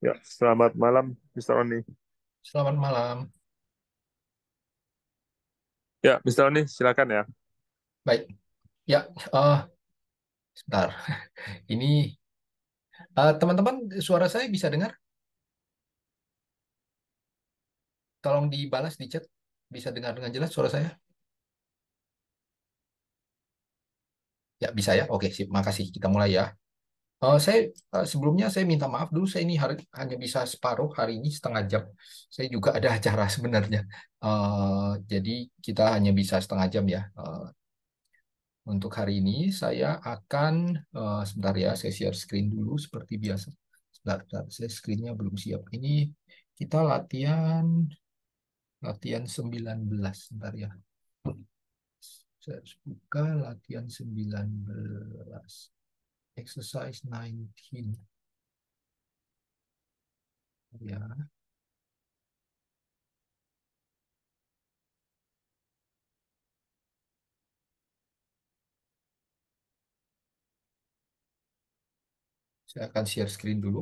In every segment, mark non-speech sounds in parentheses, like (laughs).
Ya, selamat malam, Mr. Oni. Selamat malam. Ya, Mr. Oni, silakan ya. Baik. Ya, uh, sebentar. (laughs) Ini eh, teman-teman uh, suara saya bisa dengar? Tolong dibalas di chat. Bisa dengar dengan jelas suara saya? Ya, bisa ya. Oke, sip. Makasih. Kita mulai ya. Uh, saya uh, sebelumnya saya minta maaf dulu saya ini hari, hanya bisa separuh hari ini setengah jam. Saya juga ada acara sebenarnya. Uh, jadi kita hanya bisa setengah jam ya. Uh, untuk hari ini saya akan uh, sebentar ya saya share screen dulu seperti biasa. Sebentar, sebentar saya screennya belum siap. Ini kita latihan latihan 19 sebentar ya. Saya buka latihan 19. Exercise 19. Ya. Saya akan share screen dulu.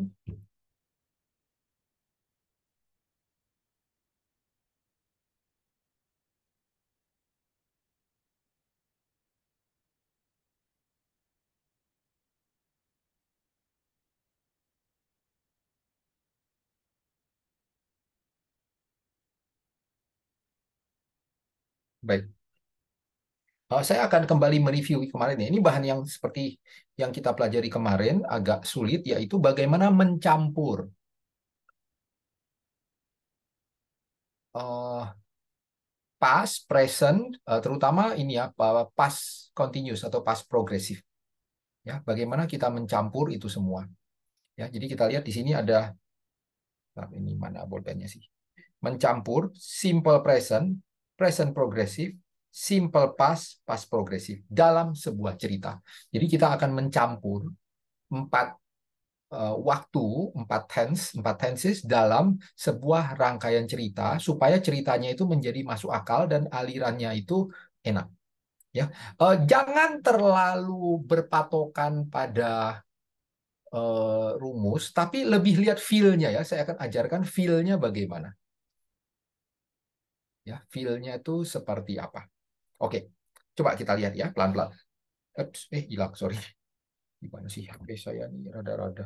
baik. Uh, saya akan kembali mereview kemarin ya. Ini bahan yang seperti yang kita pelajari kemarin agak sulit yaitu bagaimana mencampur. Uh, past, present, uh, terutama ini ya past continuous atau past progressive. Ya, bagaimana kita mencampur itu semua. Ya, jadi kita lihat di sini ada ini mana bolpennya sih? Mencampur simple present present progressive, simple past, past progressive dalam sebuah cerita. Jadi kita akan mencampur empat uh, waktu, empat tense, empat tenses dalam sebuah rangkaian cerita supaya ceritanya itu menjadi masuk akal dan alirannya itu enak. Ya, uh, jangan terlalu berpatokan pada uh, rumus, tapi lebih lihat feel-nya ya. Saya akan ajarkan feel-nya bagaimana ya feel-nya itu seperti apa. Oke, coba kita lihat ya pelan-pelan. Eps, eh hilang, sorry. Gimana sih HP saya nih rada-rada.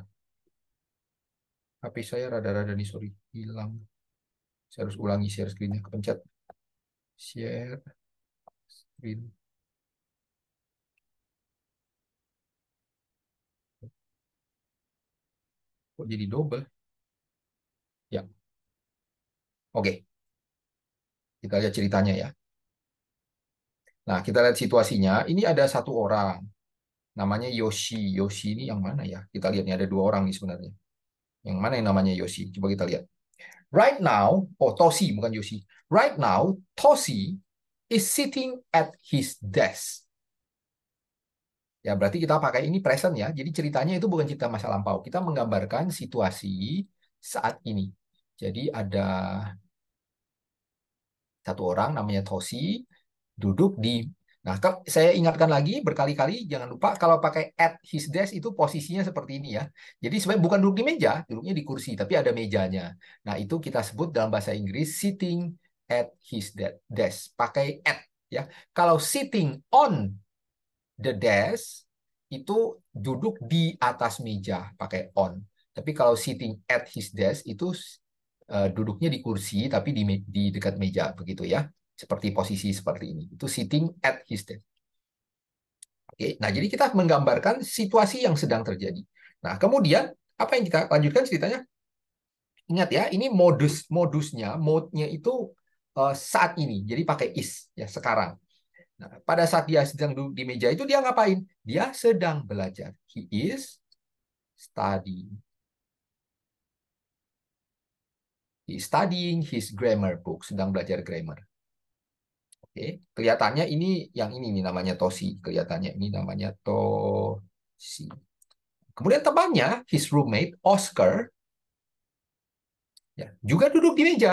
HP saya rada-rada nih, sorry. Hilang. Saya harus ulangi share screen-nya, kepencet. Share screen. Kok jadi double? Ya. Oke, kita lihat ceritanya ya. Nah, kita lihat situasinya. Ini ada satu orang. Namanya Yoshi. Yoshi ini yang mana ya? Kita lihat nih ada dua orang nih sebenarnya. Yang mana yang namanya Yoshi? Coba kita lihat. Right now, oh Toshi bukan Yoshi. Right now, Toshi is sitting at his desk. Ya, berarti kita pakai ini present ya. Jadi ceritanya itu bukan cerita masa lampau. Kita menggambarkan situasi saat ini. Jadi ada satu orang namanya Tosi duduk di Nah, saya ingatkan lagi berkali-kali, jangan lupa kalau pakai at his desk itu posisinya seperti ini ya. Jadi sebenarnya bukan duduk di meja, duduknya di kursi, tapi ada mejanya. Nah, itu kita sebut dalam bahasa Inggris sitting at his desk. Pakai at ya. Kalau sitting on the desk itu duduk di atas meja pakai on. Tapi kalau sitting at his desk itu Eh, duduknya di kursi tapi di, di dekat meja begitu ya seperti posisi seperti ini itu sitting at his desk oke nah jadi kita menggambarkan situasi yang sedang terjadi nah kemudian apa yang kita lanjutkan ceritanya ingat ya ini modus modusnya mode-nya itu uh, saat ini jadi pakai is ya sekarang Nah, pada saat dia sedang duduk di meja itu dia ngapain? Dia sedang belajar. He is studying. He studying his grammar book, sedang belajar grammar. Oke, okay. kelihatannya ini yang ini nih namanya Tosi, kelihatannya ini namanya Tosi. Kemudian temannya, his roommate Oscar, ya, juga duduk di meja.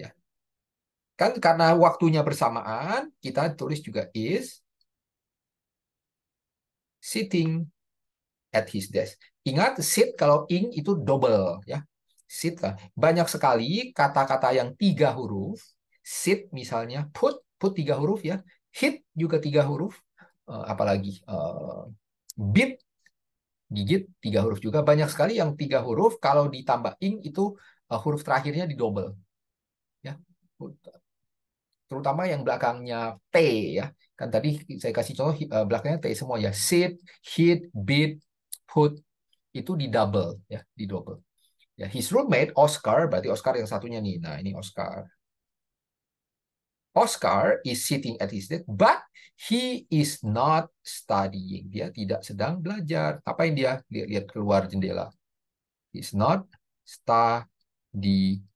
Ya. Kan karena waktunya bersamaan, kita tulis juga is sitting at his desk. Ingat sit kalau ing itu double ya. Sit lah Banyak sekali kata-kata yang tiga huruf. Sit misalnya, put, put tiga huruf ya. Hit juga tiga huruf. Uh, apalagi uh, bit, gigit tiga huruf juga. Banyak sekali yang tiga huruf kalau ditambah ing itu uh, huruf terakhirnya di double. Ya. Terutama yang belakangnya T ya. Kan tadi saya kasih contoh belakangnya T semua ya. Sit, hit, bit, put itu di double ya, di double. Ya, his roommate Oscar, berarti Oscar yang satunya nih. Nah, ini Oscar. Oscar is sitting at his desk, but he is not studying. Dia tidak sedang belajar. Apain dia? Lihat-lihat keluar jendela. He's not studying.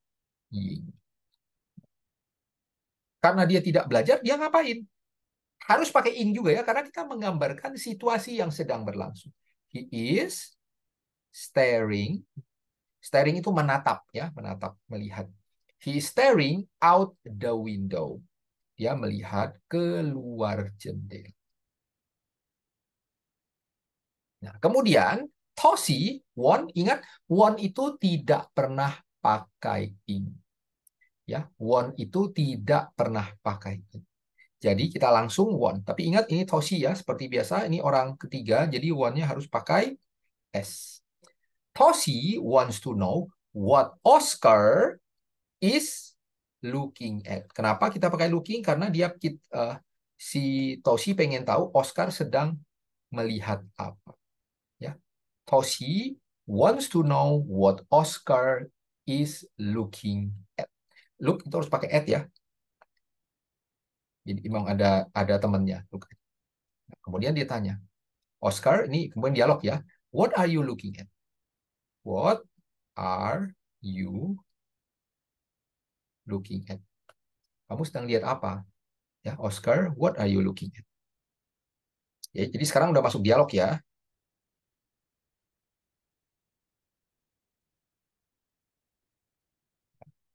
Karena dia tidak belajar, dia ngapain? Harus pakai ing juga ya, karena kita menggambarkan situasi yang sedang berlangsung. He is staring Staring itu menatap ya, menatap, melihat. He is staring out the window. Dia melihat keluar jendela. Nah, kemudian Tosi, won, ingat won itu tidak pernah pakai ing. Ya, won itu tidak pernah pakai ing. Jadi kita langsung won. Tapi ingat ini Tosi ya, seperti biasa ini orang ketiga, jadi won-nya harus pakai s. Tosi wants to know what Oscar is looking at. Kenapa kita pakai looking? Karena dia uh, si Tosi pengen tahu Oscar sedang melihat apa. Ya. Tosi wants to know what Oscar is looking at. Look itu harus pakai at ya. Jadi memang ada ada temannya. kemudian dia tanya, Oscar ini kemudian dialog ya. What are you looking at? What are you looking at? Kamu sedang lihat apa? Ya, Oscar, what are you looking at? Ya, jadi sekarang udah masuk dialog ya.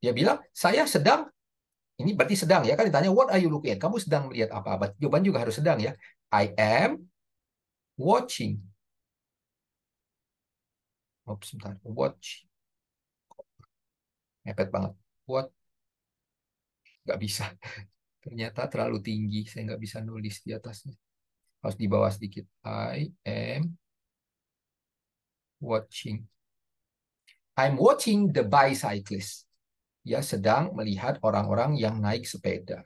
Dia bilang, saya sedang, ini berarti sedang ya, kan ditanya, what are you looking at? Kamu sedang melihat apa? Jawaban juga harus sedang ya. I am watching Oops, sebentar. Watch. Mepet banget. What? Nggak bisa. (laughs) Ternyata terlalu tinggi. Saya nggak bisa nulis di atasnya. Harus di bawah sedikit. I am watching. I'm watching the bicyclist. Ya, sedang melihat orang-orang yang naik sepeda.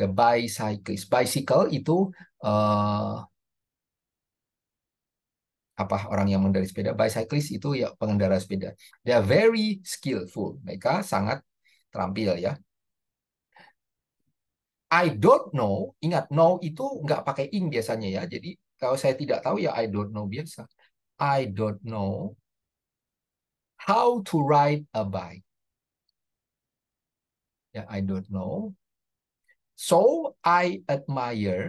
The bicyclist. Bicycle itu uh, apa orang yang mengendarai sepeda bicyclist itu ya pengendara sepeda they are very skillful mereka sangat terampil ya I don't know ingat know itu nggak pakai ing biasanya ya jadi kalau saya tidak tahu ya I don't know biasa I don't know how to ride a bike ya yeah, I don't know so I admire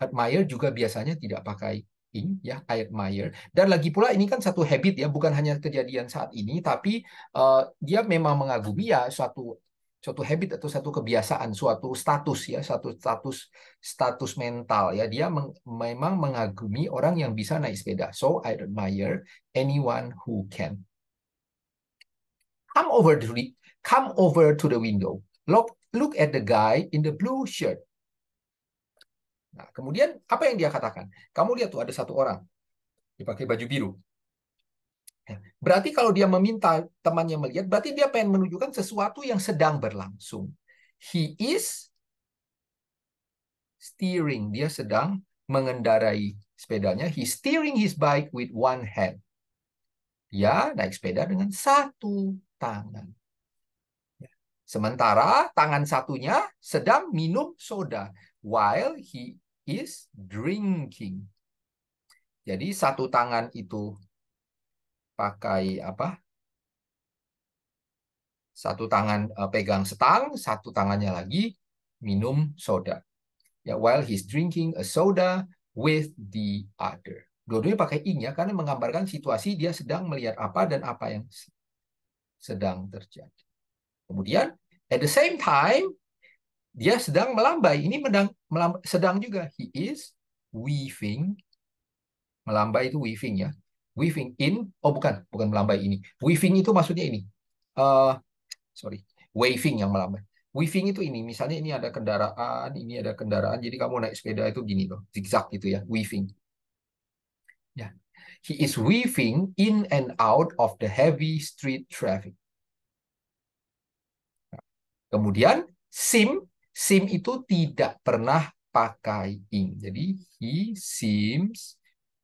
admire juga biasanya tidak pakai in ya I admire dan lagi pula ini kan satu habit ya bukan hanya kejadian saat ini tapi uh, dia memang mengagumi ya suatu suatu habit atau satu kebiasaan suatu status ya satu status status mental ya dia meng, memang mengagumi orang yang bisa naik sepeda so I admire anyone who can come over to the come over to the window look look at the guy in the blue shirt Nah, kemudian apa yang dia katakan? Kamu lihat tuh ada satu orang dipakai baju biru. Ya, berarti kalau dia meminta temannya melihat, berarti dia pengen menunjukkan sesuatu yang sedang berlangsung. He is steering. Dia sedang mengendarai sepedanya. He steering his bike with one hand. ya naik sepeda dengan satu tangan. Ya, sementara tangan satunya sedang minum soda while he is drinking. Jadi satu tangan itu pakai apa? Satu tangan eh, pegang setang, satu tangannya lagi minum soda. Ya, while he's drinking a soda with the other. Dua-duanya pakai ing ya, karena menggambarkan situasi dia sedang melihat apa dan apa yang sedang terjadi. Kemudian, at the same time, dia sedang melambai. Ini sedang, sedang juga. He is weaving. Melambai itu weaving ya. Weaving in, oh bukan, bukan melambai ini. Weaving itu maksudnya ini. Uh, sorry, waving yang melambai. Weaving itu ini, misalnya ini ada kendaraan, ini ada kendaraan, jadi kamu naik sepeda itu gini loh, zigzag gitu ya, weaving. Ya. He is weaving in and out of the heavy street traffic. Nah, kemudian sim sim itu tidak pernah pakai ing. Jadi he seems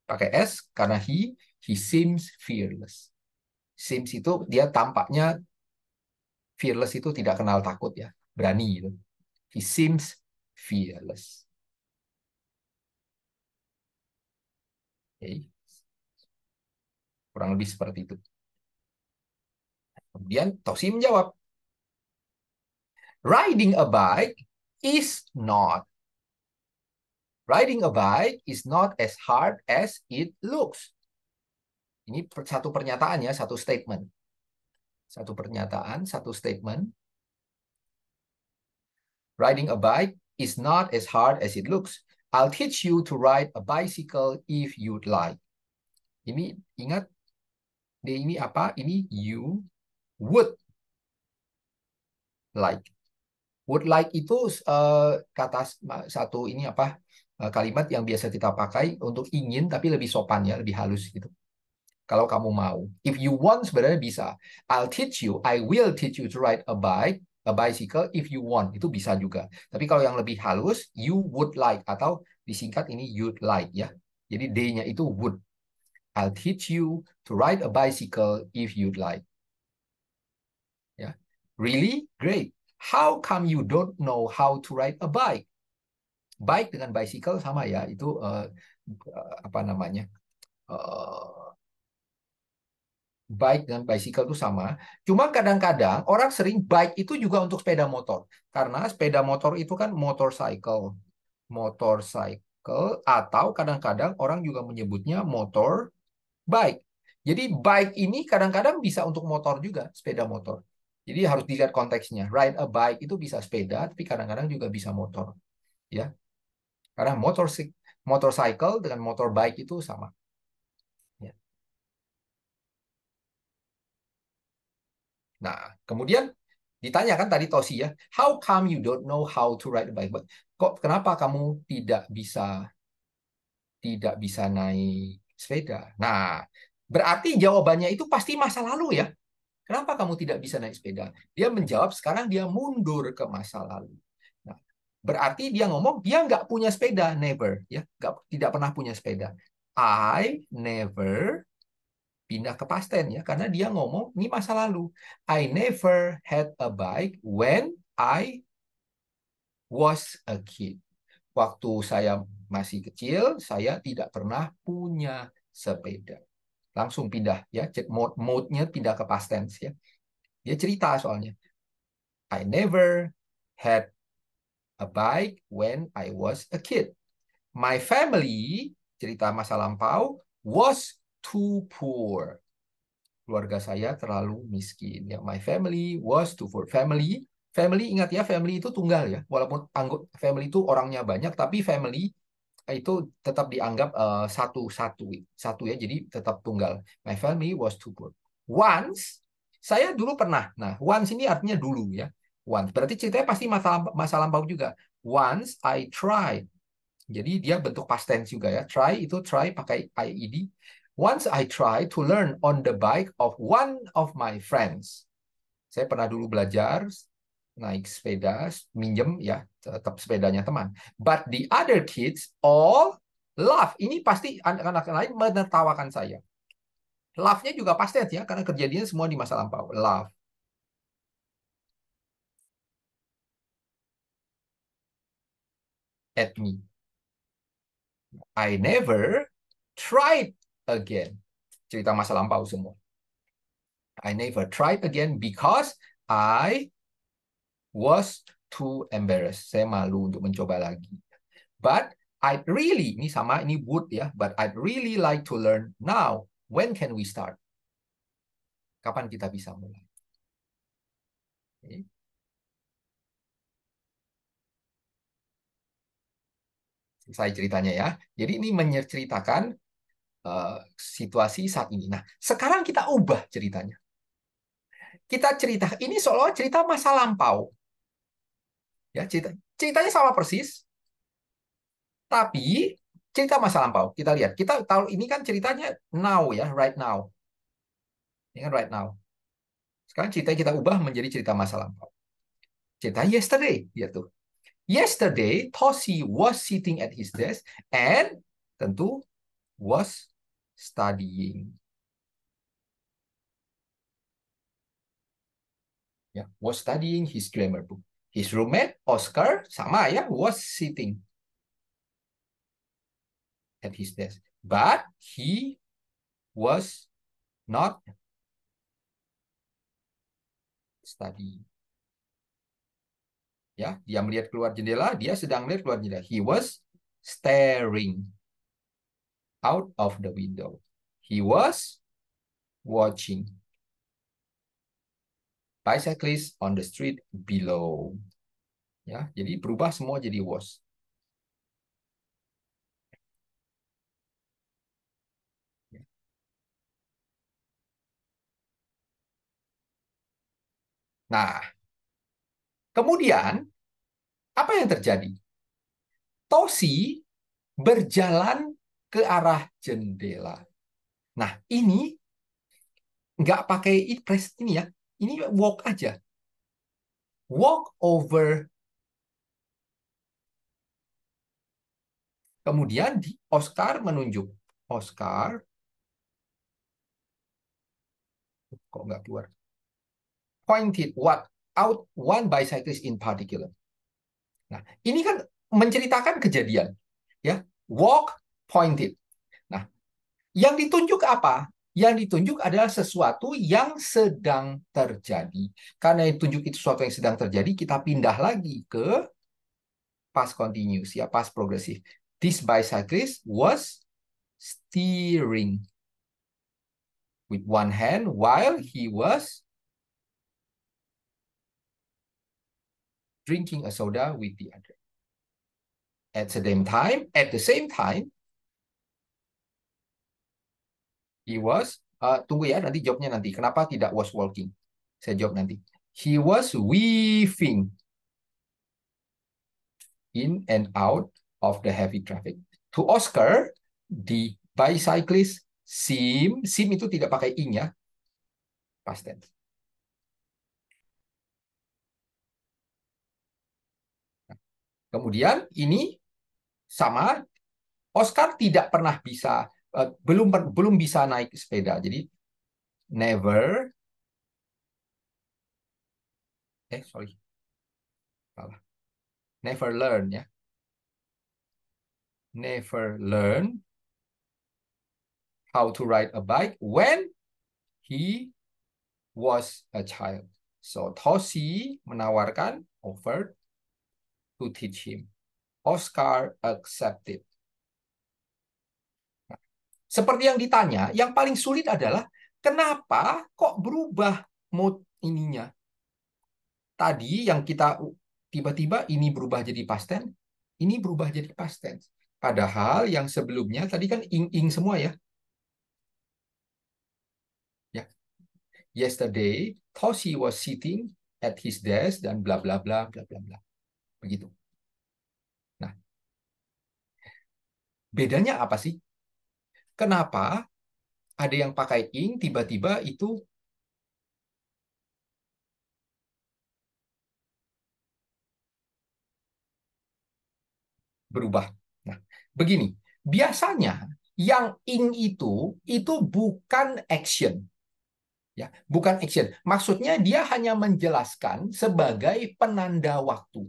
pakai s karena he he seems fearless. Seems itu dia tampaknya fearless itu tidak kenal takut ya, berani gitu. He seems fearless. Okay. Kurang lebih seperti itu. Kemudian Tosi menjawab, Riding a bike is not. Riding a bike is not as hard as it looks. Ini satu pernyataan ya, satu statement. Satu pernyataan, satu statement. Riding a bike is not as hard as it looks. I'll teach you to ride a bicycle if you'd like. Ini ingat, ini apa? Ini you would like. Would like itu uh, eh, kata satu ini apa eh, kalimat yang biasa kita pakai untuk ingin tapi lebih sopan ya, lebih halus gitu. Kalau kamu mau, if you want sebenarnya bisa. I'll teach you, I will teach you to ride a bike, a bicycle if you want itu bisa juga. Tapi kalau yang lebih halus, you would like atau disingkat ini you'd like ya. Jadi d-nya itu would. I'll teach you to ride a bicycle if you'd like. Ya. Yeah. Really? Great. How come you don't know how to ride a bike? Bike dengan bicycle sama ya, itu uh, apa namanya? Uh, bike dengan bicycle itu sama. Cuma kadang-kadang orang sering bike itu juga untuk sepeda motor. Karena sepeda motor itu kan motorcycle. Motorcycle atau kadang-kadang orang juga menyebutnya motor bike. Jadi bike ini kadang-kadang bisa untuk motor juga, sepeda motor. Jadi harus dilihat konteksnya. Ride a bike itu bisa sepeda, tapi kadang-kadang juga bisa motor. Ya, karena motor motorcycle dengan motor bike itu sama. Ya. Nah, kemudian ditanyakan tadi Tosi ya, how come you don't know how to ride a bike? Kok kenapa kamu tidak bisa tidak bisa naik sepeda? Nah, berarti jawabannya itu pasti masa lalu ya. Kenapa kamu tidak bisa naik sepeda? Dia menjawab, sekarang dia mundur ke masa lalu. Nah, berarti dia ngomong, dia nggak punya sepeda, never. ya nggak, Tidak pernah punya sepeda. I never pindah ke past tense ya karena dia ngomong ini masa lalu I never had a bike when I was a kid waktu saya masih kecil saya tidak pernah punya sepeda langsung pindah ya mode mode-nya pindah ke past tense ya dia cerita soalnya I never had a bike when I was a kid my family cerita masa lampau was too poor keluarga saya terlalu miskin ya my family was too poor family family ingat ya family itu tunggal ya walaupun anggota family itu orangnya banyak tapi family itu tetap dianggap satu eh, satu satu satu ya jadi tetap tunggal my family was too poor once saya dulu pernah nah once ini artinya dulu ya once berarti ceritanya pasti masa masa lampau juga once I try, jadi dia bentuk past tense juga ya try itu try pakai IED once I try to learn on the bike of one of my friends saya pernah dulu belajar naik sepeda, minjem ya, tetap sepedanya teman. But the other kids all laugh. Ini pasti anak-anak lain menertawakan saya. Laugh-nya juga pasti ya, karena kejadian semua di masa lampau. Laugh. At me. I never tried again. Cerita masa lampau semua. I never tried again because I was too embarrassed. Saya malu untuk mencoba lagi. But I'd really, ini sama, ini would ya, but I'd really like to learn now. When can we start? Kapan kita bisa mulai? Okay. Selesai ceritanya ya. Jadi ini menceritakan uh, situasi saat ini. Nah, sekarang kita ubah ceritanya. Kita cerita, ini seolah cerita masa lampau. Ya, cerita ceritanya sama persis. Tapi cerita masa lampau. Kita lihat. Kita tahu ini kan ceritanya now ya, right now. Ini kan right now. Sekarang cerita kita ubah menjadi cerita masa lampau. Cerita yesterday, ya tuh. Yesterday, Toshi was sitting at his desk and tentu was studying. Yeah, was studying his grammar book. His roommate, Oscar, sama ya, was sitting at his desk. But he was not studying. Ya, dia melihat keluar jendela, dia sedang melihat keluar jendela. He was staring out of the window. He was watching bicyclists on the street below ya jadi berubah semua jadi was ya. Nah, kemudian apa yang terjadi? Tosi berjalan ke arah jendela. Nah, ini nggak pakai it press ini ya. Ini walk aja. Walk over Kemudian di Oscar menunjuk Oscar. Kok nggak keluar? Pointed what out one bicyclist in particular. Nah, ini kan menceritakan kejadian, ya. Walk pointed. Nah, yang ditunjuk apa? Yang ditunjuk adalah sesuatu yang sedang terjadi. Karena yang ditunjuk itu sesuatu yang sedang terjadi, kita pindah lagi ke past continuous ya, past progressive. This bicyclist was steering with one hand while he was drinking a soda with the other. At the same time, at the same time, he was, uh, tunggu ya, nanti jawabnya nanti. Kenapa tidak was walking? Saya jawab nanti. He was weaving in and out of the heavy traffic. To Oscar, the bicyclist seem, seem itu tidak pakai ing ya, past tense. Nah, kemudian ini sama, Oscar tidak pernah bisa uh, belum belum bisa naik sepeda. Jadi never eh sorry salah never learn ya never learned how to ride a bike when he was a child. So Tosi menawarkan, offer to teach him. Oscar accepted. Nah, seperti yang ditanya, yang paling sulit adalah kenapa kok berubah mood ininya? Tadi yang kita tiba-tiba ini berubah jadi past tense, ini berubah jadi past tense. Padahal yang sebelumnya tadi kan ing-ing semua ya. Ya. Yesterday, Toshi was sitting at his desk dan bla bla bla bla bla bla. Begitu. Nah. Bedanya apa sih? Kenapa ada yang pakai ing tiba-tiba itu berubah begini, biasanya yang ing itu itu bukan action. Ya, bukan action. Maksudnya dia hanya menjelaskan sebagai penanda waktu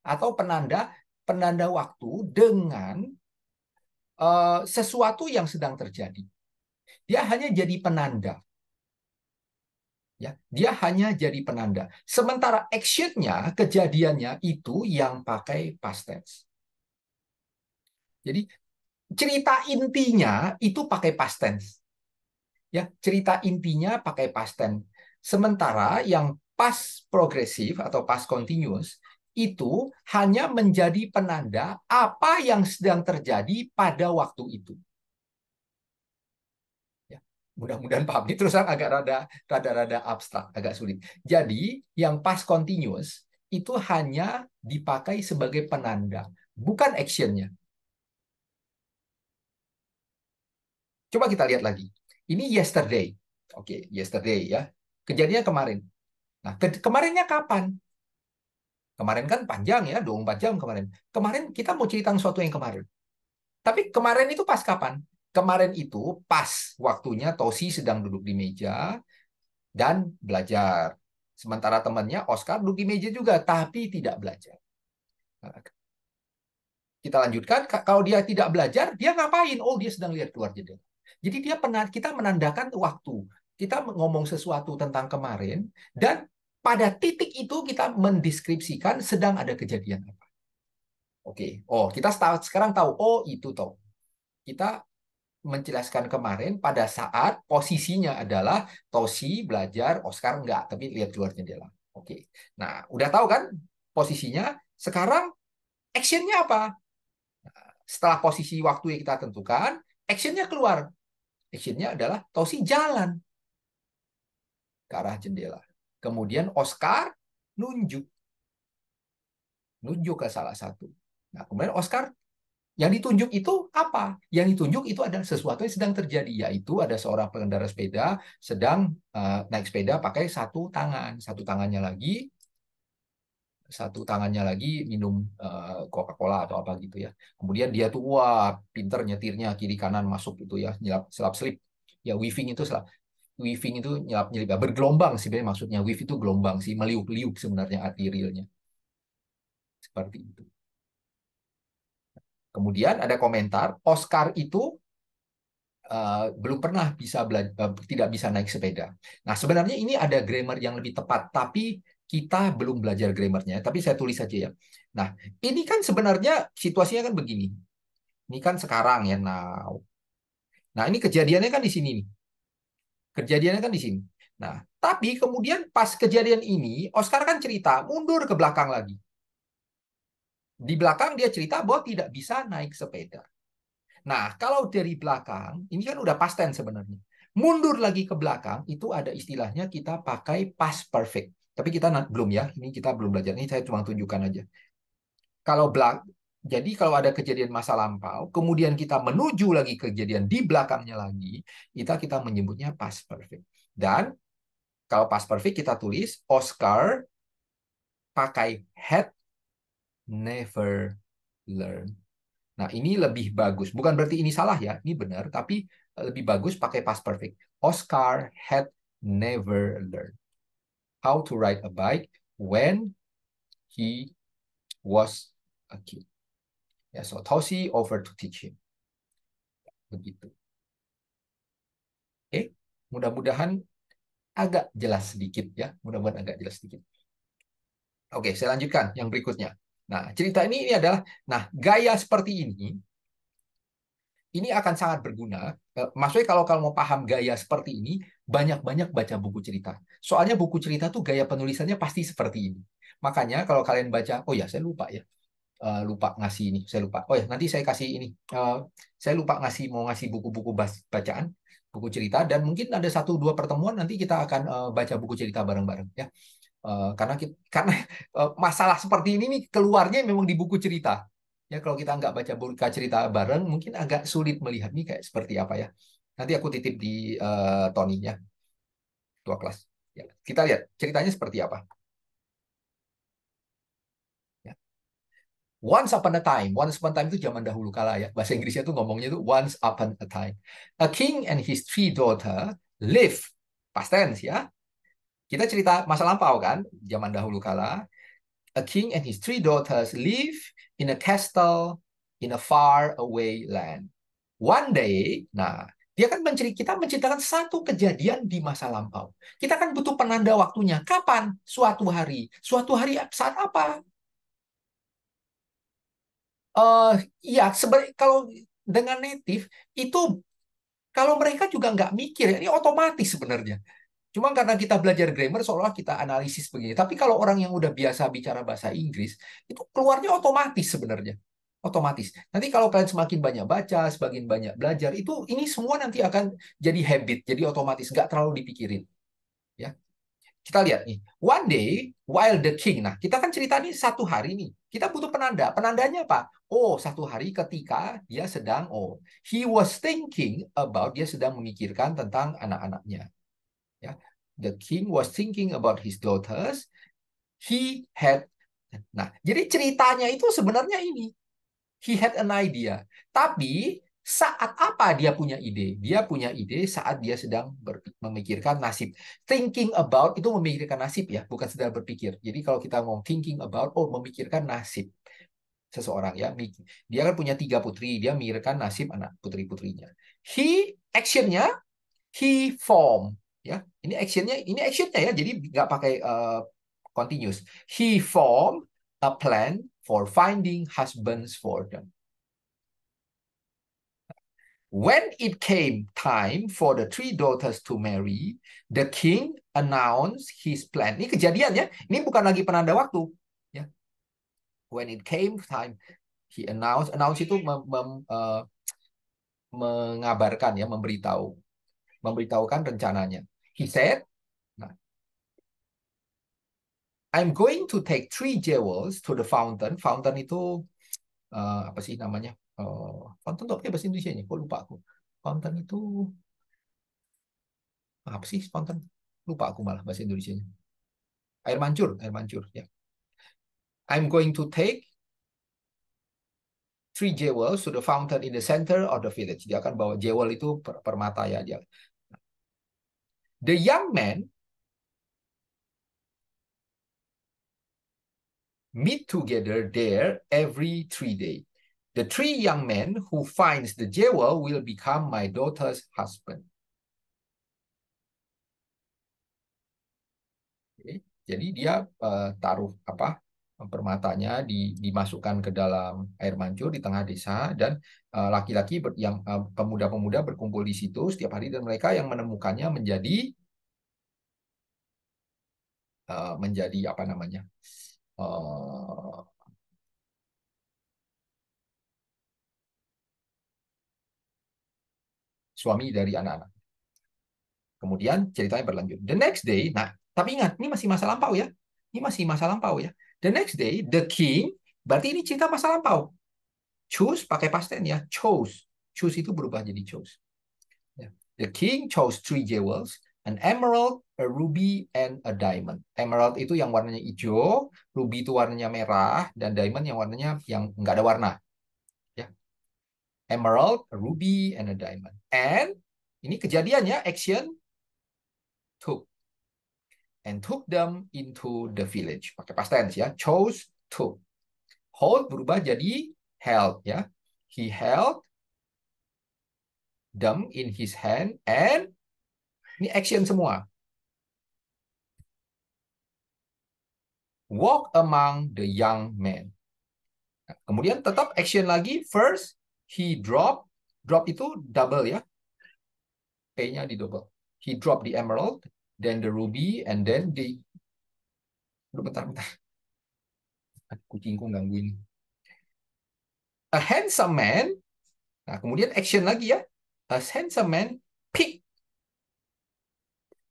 atau penanda penanda waktu dengan uh, sesuatu yang sedang terjadi. Dia hanya jadi penanda. Ya, dia hanya jadi penanda. Sementara actionnya, kejadiannya itu yang pakai past tense. Jadi cerita intinya itu pakai past tense. Ya, cerita intinya pakai past tense. Sementara yang past progresif atau past continuous itu hanya menjadi penanda apa yang sedang terjadi pada waktu itu. Ya, mudah-mudahan paham. Ini terus agak rada rada-rada abstrak, agak sulit. Jadi, yang past continuous itu hanya dipakai sebagai penanda, bukan actionnya. Coba kita lihat lagi. Ini yesterday. Oke, okay, yesterday ya. Kejadiannya kemarin. Nah, ke kemarinnya kapan? Kemarin kan panjang ya, 24 jam kemarin. Kemarin kita mau cerita sesuatu yang kemarin. Tapi kemarin itu pas kapan? Kemarin itu pas waktunya Tosi sedang duduk di meja dan belajar. Sementara temannya Oscar duduk di meja juga, tapi tidak belajar. Nah, kita lanjutkan, kalau dia tidak belajar, dia ngapain? Oh, dia sedang lihat keluar jendela. Jadi dia pernah kita menandakan waktu. Kita ngomong sesuatu tentang kemarin dan pada titik itu kita mendeskripsikan sedang ada kejadian apa. Oke. Oh, kita sekarang tahu oh itu toh. Kita menjelaskan kemarin pada saat posisinya adalah Tosi belajar, Oscar enggak, tapi lihat keluar jendela. Oke. Nah, udah tahu kan posisinya? Sekarang actionnya apa? Nah, setelah posisi waktu yang kita tentukan, actionnya keluar. Actionnya adalah Tosi jalan ke arah jendela. Kemudian Oscar nunjuk. Nunjuk ke salah satu. Nah, kemudian Oscar yang ditunjuk itu apa? Yang ditunjuk itu adalah sesuatu yang sedang terjadi, yaitu ada seorang pengendara sepeda sedang uh, naik sepeda pakai satu tangan, satu tangannya lagi satu tangannya lagi minum eh, Coca-Cola atau apa gitu ya. Kemudian dia tuh wah pinter nyetirnya kiri kanan masuk gitu ya, nyelap selap selip. Ya weaving itu selap weaving itu nyelap nyelip ya bergelombang sih maksudnya weave itu gelombang sih meliuk-liuk sebenarnya arti realnya. Seperti itu. Kemudian ada komentar Oscar itu Uh, belum pernah bisa belajar, uh, eh, tidak bisa naik sepeda. Nah, sebenarnya ini ada grammar yang lebih tepat, tapi kita belum belajar grammarnya, tapi saya tulis saja ya. Nah, ini kan sebenarnya situasinya kan begini. Ini kan sekarang ya, now. Nah, ini kejadiannya kan di sini nih. Kejadiannya kan di sini. Nah, tapi kemudian pas kejadian ini, Oscar kan cerita mundur ke belakang lagi. Di belakang dia cerita bahwa tidak bisa naik sepeda. Nah, kalau dari belakang, ini kan udah past tense sebenarnya. Mundur lagi ke belakang, itu ada istilahnya kita pakai past perfect. Tapi kita belum ya, ini kita belum belajar. Ini saya cuma tunjukkan aja. Kalau belak jadi kalau ada kejadian masa lampau, kemudian kita menuju lagi kejadian di belakangnya lagi, kita kita menyebutnya past perfect. Dan kalau past perfect kita tulis Oscar pakai had never learn. Nah, ini lebih bagus. Bukan berarti ini salah ya, ini benar, tapi lebih bagus pakai past perfect. Oscar had never learned how to ride a bike when he was a kid. Ya, yeah, so Tosi offered to teach him. Begitu. Oke, okay. mudah-mudahan agak jelas sedikit ya. Mudah-mudahan agak jelas sedikit. Oke, okay, saya lanjutkan yang berikutnya. Nah, cerita ini ini adalah nah, gaya seperti ini ini akan sangat berguna. Eh, maksudnya kalau kalau mau paham gaya seperti ini, banyak-banyak baca buku cerita. Soalnya buku cerita tuh gaya penulisannya pasti seperti ini. Makanya kalau kalian baca, oh ya saya lupa ya, eh, lupa ngasih ini, saya lupa. Oh ya nanti saya kasih ini, eh, saya lupa ngasih mau ngasih buku-buku bacaan, buku cerita, dan mungkin ada satu dua pertemuan nanti kita akan baca buku cerita bareng-bareng ya. karena kita, karena (laughs) masalah seperti ini nih keluarnya memang di buku cerita Ya kalau kita nggak baca buka cerita bareng, mungkin agak sulit melihat nih kayak seperti apa ya. Nanti aku titip di uh, Tony-nya, kelas. Ya, kita lihat ceritanya seperti apa. Ya. Once upon a time, once upon a time itu zaman dahulu kala ya. Bahasa Inggrisnya tuh ngomongnya itu once upon a time. A king and his three daughter live, past tense ya. Kita cerita masa lampau kan, zaman dahulu kala. A king and his three daughters live in a castle in a far away land. One day, nah, dia kan mencari kita menceritakan satu kejadian di masa lampau. Kita kan butuh penanda waktunya. Kapan? Suatu hari. Suatu hari saat apa? Eh, Uh, ya, kalau dengan native itu kalau mereka juga nggak mikir, ini otomatis sebenarnya. Cuma karena kita belajar grammar seolah kita analisis begini. Tapi kalau orang yang udah biasa bicara bahasa Inggris, itu keluarnya otomatis sebenarnya. Otomatis. Nanti kalau kalian semakin banyak baca, semakin banyak belajar, itu ini semua nanti akan jadi habit, jadi otomatis, nggak terlalu dipikirin. Ya. Kita lihat nih, one day while the king. Nah, kita kan cerita nih satu hari nih. Kita butuh penanda. Penandanya apa? Oh, satu hari ketika dia sedang oh, he was thinking about dia sedang memikirkan tentang anak-anaknya Yeah. The king was thinking about his daughters. He had Nah, jadi ceritanya itu sebenarnya ini. He had an idea. Tapi saat apa dia punya ide? Dia punya ide saat dia sedang ber, memikirkan nasib. Thinking about itu memikirkan nasib ya, bukan sedang berpikir. Jadi kalau kita mau thinking about, oh memikirkan nasib seseorang ya. Dia kan punya tiga putri, dia memikirkan nasib anak putri-putrinya. He actionnya he form ya ini actionnya ini actionnya ya jadi nggak pakai uh, continuous he formed a plan for finding husbands for them When it came time for the three daughters to marry, the king announced his plan. Ini kejadian ya. Ini bukan lagi penanda waktu. Ya. When it came time, he announced. Announce itu mem, mem, uh, mengabarkan ya, memberitahu, memberitahukan rencananya. He said, I'm going to take three jewels to the fountain. Fountain itu uh, apa sih namanya? Uh, fountain itu apa ya bahasa Indonesia-nya? Kok lupa aku. Fountain itu apa sih fountain? Lupa aku malah bahasa Indonesia-nya. Air mancur, air mancur ya. I'm going to take three jewels to the fountain in the center of the village. Dia akan bawa jewel itu permata ya dia. The young man meet together there every three days. The three young men who finds the jewel will become my daughter's husband. jadi dia uh, taruh apa permatanya di, dimasukkan ke dalam air mancur di tengah desa dan eh, laki-laki uh, yang uh, pemuda-pemuda berkumpul di situ setiap hari dan mereka yang menemukannya menjadi uh, menjadi apa namanya uh, suami dari anak-anak. Kemudian ceritanya berlanjut. The next day, nah tapi ingat ini masih masa lampau ya, ini masih masa lampau ya The next day, the king, berarti ini cerita masa lampau. Choose pakai past tense ya, chose. Choose itu berubah jadi chose. Ya. The king chose three jewels, an emerald, a ruby, and a diamond. Emerald itu yang warnanya hijau, ruby itu warnanya merah, dan diamond yang warnanya yang nggak ada warna. Ya. Emerald, a ruby, and a diamond. And ini kejadiannya action took and took them into the village. Pakai past tense ya. Chose, to Hold berubah jadi held ya. He held them in his hand and ini action semua. Walk among the young men. Nah, kemudian tetap action lagi. First, he drop. Drop itu double ya. P-nya di double. He drop the emerald then the ruby, and then the... Aduh, bentar, bentar. Kucingku gangguin. A handsome man, nah kemudian action lagi ya. A handsome man pick.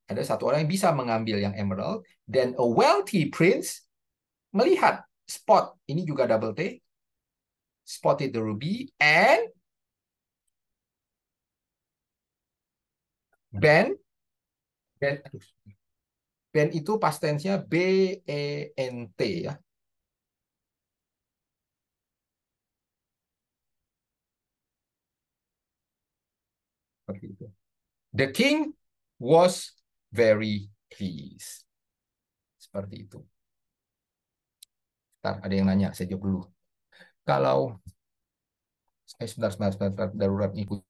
Ada satu orang yang bisa mengambil yang emerald. Then a wealthy prince melihat spot. Ini juga double T. Spotted the ruby. And Ben Ben, aduh. ben itu past tense-nya B E N T ya. Seperti itu. The king was very pleased. Seperti itu. Bentar, ada yang nanya, saya jawab dulu. Kalau eh, sebentar, sebentar, sebentar, sebentar darurat ikut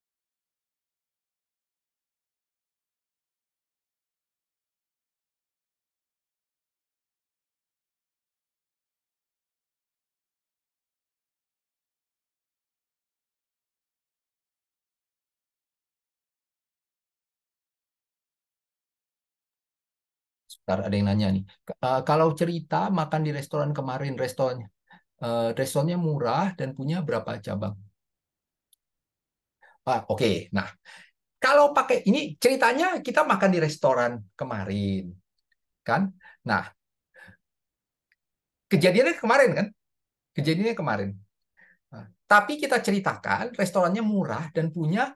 sebentar ada yang nanya nih. Uh, kalau cerita makan di restoran kemarin, restorannya uh, restorannya murah dan punya berapa cabang? Ah, Oke, okay. nah kalau pakai ini ceritanya kita makan di restoran kemarin, kan? Nah, kejadiannya kemarin kan? Kejadiannya kemarin. Nah, tapi kita ceritakan restorannya murah dan punya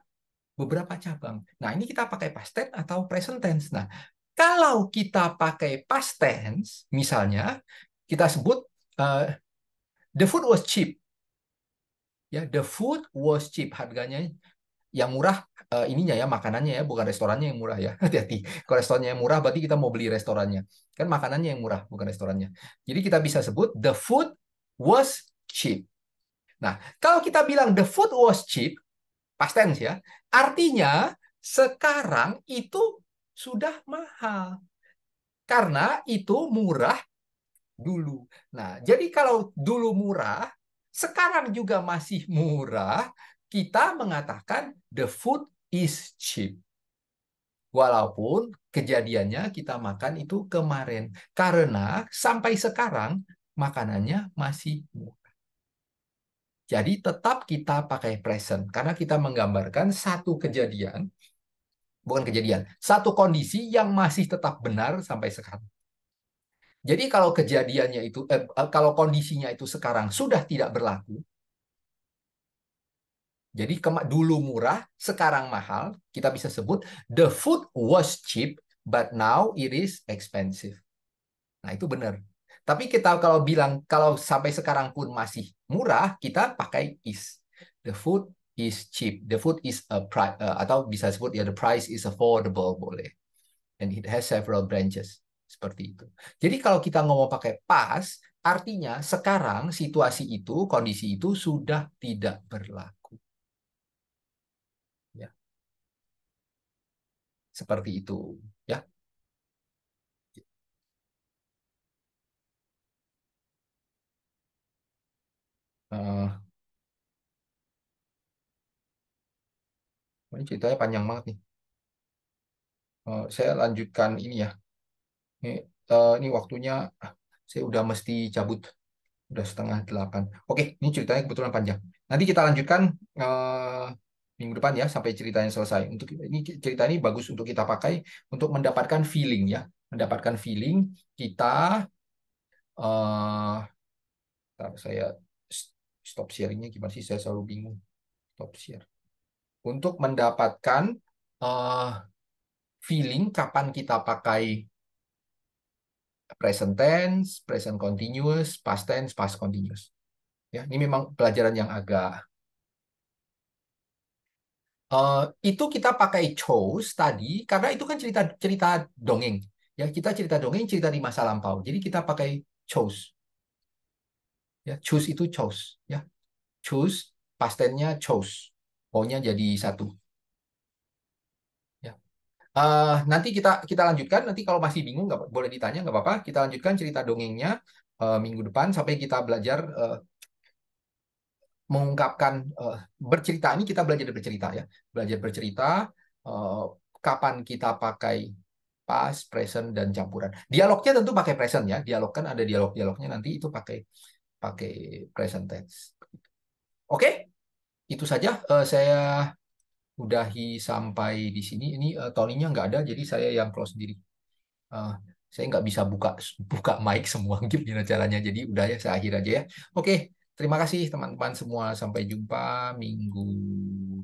beberapa cabang. Nah, ini kita pakai past tense atau present tense. Nah, kalau kita pakai past tense, misalnya kita sebut uh, the food was cheap. Ya, the food was cheap. Harganya yang murah uh, ininya ya makanannya ya, bukan restorannya yang murah ya. (laughs) Hati-hati. Kalau restorannya yang murah berarti kita mau beli restorannya. Kan makanannya yang murah, bukan restorannya. Jadi kita bisa sebut the food was cheap. Nah, kalau kita bilang the food was cheap, past tense ya, artinya sekarang itu sudah mahal. Karena itu murah dulu. Nah, jadi kalau dulu murah, sekarang juga masih murah, kita mengatakan the food is cheap. Walaupun kejadiannya kita makan itu kemarin. Karena sampai sekarang makanannya masih murah. Jadi tetap kita pakai present karena kita menggambarkan satu kejadian bukan kejadian, satu kondisi yang masih tetap benar sampai sekarang. Jadi kalau kejadiannya itu, eh, eh kalau kondisinya itu sekarang sudah tidak berlaku, jadi dulu murah, sekarang mahal, kita bisa sebut the food was cheap, but now it is expensive. Nah itu benar. Tapi kita kalau bilang kalau sampai sekarang pun masih murah, kita pakai is. The food is cheap. The food is a price uh, atau bisa sebut ya the price is affordable boleh. And it has several branches seperti itu. Jadi kalau kita ngomong pakai pas, artinya sekarang situasi itu, kondisi itu sudah tidak berlaku. Ya. Seperti itu, ya. Uh, Ini ceritanya panjang banget nih. Uh, saya lanjutkan ini ya. Ini, uh, ini waktunya ah, saya udah mesti cabut. Udah setengah delapan. Oke, ini ceritanya kebetulan panjang. Nanti kita lanjutkan uh, minggu depan ya sampai ceritanya selesai. Untuk ini cerita ini bagus untuk kita pakai untuk mendapatkan feeling ya, mendapatkan feeling kita. Uh, saya stop sharingnya gimana sih? Saya selalu bingung. Stop share untuk mendapatkan uh, feeling kapan kita pakai present tense, present continuous, past tense, past continuous. Ya, ini memang pelajaran yang agak Uh, itu kita pakai chose tadi karena itu kan cerita cerita dongeng ya kita cerita dongeng cerita di masa lampau jadi kita pakai chose ya choose itu chose ya choose past tense-nya chose o jadi satu. Ya. Uh, nanti kita kita lanjutkan. Nanti kalau masih bingung nggak boleh ditanya nggak apa-apa. Kita lanjutkan cerita dongengnya uh, minggu depan sampai kita belajar uh, mengungkapkan uh, bercerita ini kita belajar bercerita ya. Belajar bercerita uh, kapan kita pakai past, present dan campuran. Dialognya tentu pakai present ya. Dialog kan ada dialog-dialognya nanti itu pakai pakai present tense. Oke? Okay? itu saja uh, saya udahi sampai di sini. Ini uh, eh, tony nggak ada, jadi saya yang close sendiri. Uh, saya nggak bisa buka buka mic semua (laughs) gimana caranya. Jadi udah ya, saya akhir aja ya. Oke, terima kasih teman-teman semua. Sampai jumpa minggu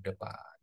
depan.